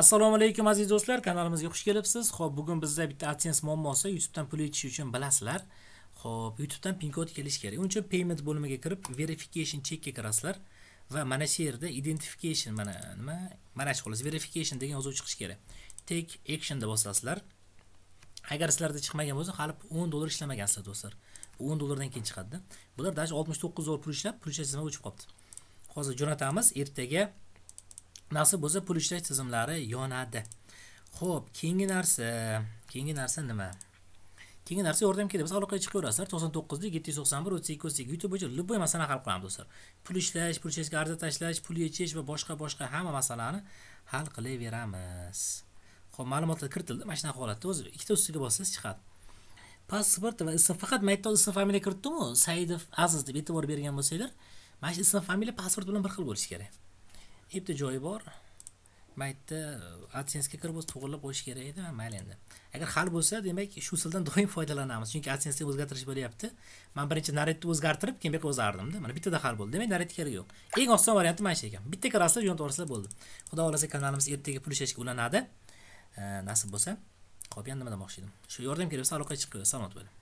assalomu alaykum aziz do'stlar kanalimizga xush kelibsiz ho'p bugun bizda bitta adsense muammosi youtubedan pul yetish uchun bilasizlar ho'p youtubedan pin kod kelish kerak uning uchun payment bo'limiga kirib verification checkga kirasizlar va mana shu yerda identification mana nima mana shu xolos verification degan yozuv chiqishi kerak take action deb bosasizlar agar sizlarda chiqmagan bo'lsa hali 10 dollar ishlamagan sizlar do'stlar 10 dollardan keyin chiqadida bular даже 69 dollar pul ishlab pul ishlash o'chib qolibdi hozir jo'natamiz ertaga nasib bo'lsa pul ishlash tizimlari yonadi ho'p keyingi narsa keyingi narsa nima keyingi narsa yordam keladi biz aloqaga chiqaverasizlar to'qson to'qqizda yetti yuz to'qson bir o'ttiz ikki o'ttiz ikki youtube bo'yicha любой masalani hal qilamiz do'stlar pul ishlash pul ishlashga arza tashlash pul yechish va boshqa boshqa hamma masalani hal qilaveramiz ho'p ma'lumotlar kiritildi mana shunaqa holatda o'zi ikkita ustiga bossangiz chiqadi pasport va ism faqat maydon ism familiya kiritdimu saidov aziz deb e'tibor bergan bo'lsanglar mana shu ism familiya pasport bilan bir xil bo'lishi kerak bitta joyi bor maytda uh, adsensega kirib o'zi to'g'irlab qo'yish kerak edi mayli endi agar hal bo'lsa demak shu usuldan doim foydalanamiz chunki adsenseda o'zgartirish bo'lyapti man birinchi naredni o'zgartirib keyin bu yoqqa o'zardimda mana bittada hal bo'ldi demak naret keragi yo'q eng oson varianti mana shu ekan bittaga rastla yo'nto'g'risida bo'ldi xudo xohlasa kanalimiz ertaga pul ishlashga ulanadi uh, nasib bo'lsa qolgan nima demoqchi edim shu yordam kerak bo'lsa aloqaga chiqib salomat bo'ling